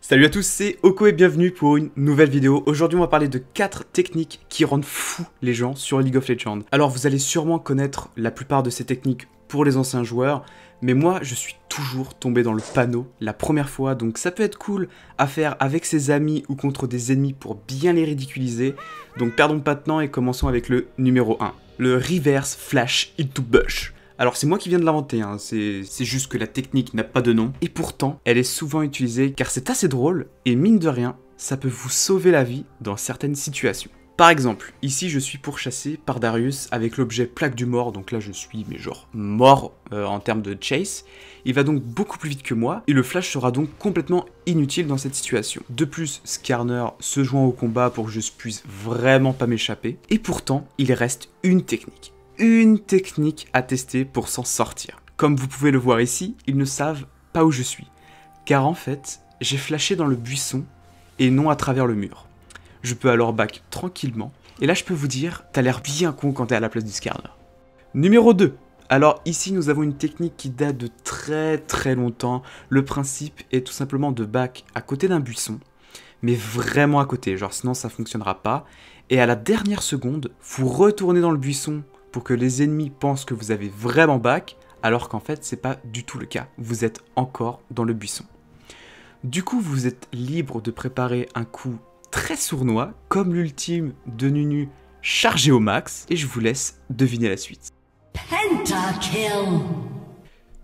Salut à tous, c'est Oko et bienvenue pour une nouvelle vidéo. Aujourd'hui, on va parler de 4 techniques qui rendent fou les gens sur League of Legends. Alors, vous allez sûrement connaître la plupart de ces techniques pour les anciens joueurs, mais moi, je suis toujours tombé dans le panneau la première fois, donc ça peut être cool à faire avec ses amis ou contre des ennemis pour bien les ridiculiser. Donc, perdons pas de temps et commençons avec le numéro 1, le reverse flash into bush. Alors c'est moi qui viens de l'inventer, hein. c'est juste que la technique n'a pas de nom, et pourtant elle est souvent utilisée car c'est assez drôle, et mine de rien, ça peut vous sauver la vie dans certaines situations. Par exemple, ici je suis pourchassé par Darius avec l'objet plaque du mort, donc là je suis mais genre mort euh, en termes de chase. Il va donc beaucoup plus vite que moi et le flash sera donc complètement inutile dans cette situation. De plus, Skarner se joint au combat pour que je puisse vraiment pas m'échapper et pourtant il reste une technique une technique à tester pour s'en sortir. Comme vous pouvez le voir ici, ils ne savent pas où je suis, car en fait, j'ai flashé dans le buisson et non à travers le mur. Je peux alors back tranquillement, et là je peux vous dire, t'as l'air bien con quand t'es à la place du scarner. Numéro 2. Alors ici nous avons une technique qui date de très très longtemps. Le principe est tout simplement de back à côté d'un buisson, mais vraiment à côté, genre sinon ça fonctionnera pas. Et à la dernière seconde, vous retournez dans le buisson pour que les ennemis pensent que vous avez vraiment back, alors qu'en fait c'est pas du tout le cas, vous êtes encore dans le buisson. Du coup vous êtes libre de préparer un coup très sournois, comme l'ultime de Nunu chargé au max, et je vous laisse deviner la suite.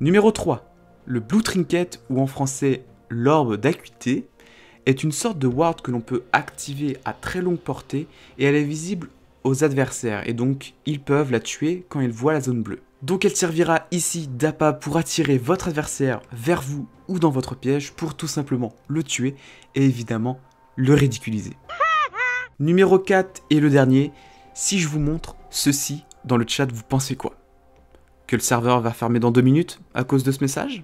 Numéro 3. Le Blue Trinket, ou en français l'orbe d'acuité, est une sorte de ward que l'on peut activer à très longue portée et elle est visible aux adversaires, et donc ils peuvent la tuer quand ils voient la zone bleue. Donc elle servira ici d'appât pour attirer votre adversaire vers vous ou dans votre piège pour tout simplement le tuer et évidemment le ridiculiser. Numéro 4 et le dernier, si je vous montre ceci dans le chat, vous pensez quoi Que le serveur va fermer dans deux minutes à cause de ce message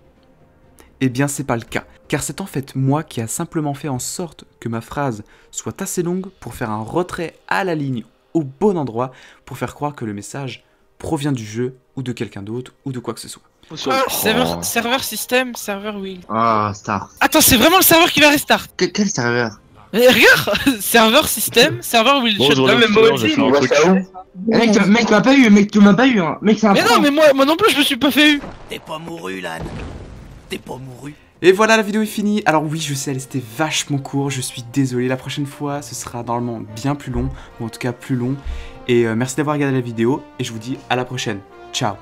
Eh bien c'est pas le cas, car c'est en fait moi qui a simplement fait en sorte que ma phrase soit assez longue pour faire un retrait à la ligne au bon endroit pour faire croire que le message provient du jeu ou de quelqu'un d'autre ou de quoi que ce soit. Oh, oh. serveur, système, serveur will. Ah, star. Attends, c'est vraiment le serveur qui va restart. quel serveur mais eh, regarde Serveur système, serveur will. même Mec, mec, tu m'as pas eu, mec, tu m'as pas eu, hein. mec, Mais non, mais moi, moi non plus, je me suis pas fait eu. T'es pas mouru, là. T'es pas mouru. Et voilà, la vidéo est finie. Alors oui, je sais, elle était vachement court, je suis désolé. La prochaine fois, ce sera normalement bien plus long, ou en tout cas plus long. Et euh, merci d'avoir regardé la vidéo, et je vous dis à la prochaine. Ciao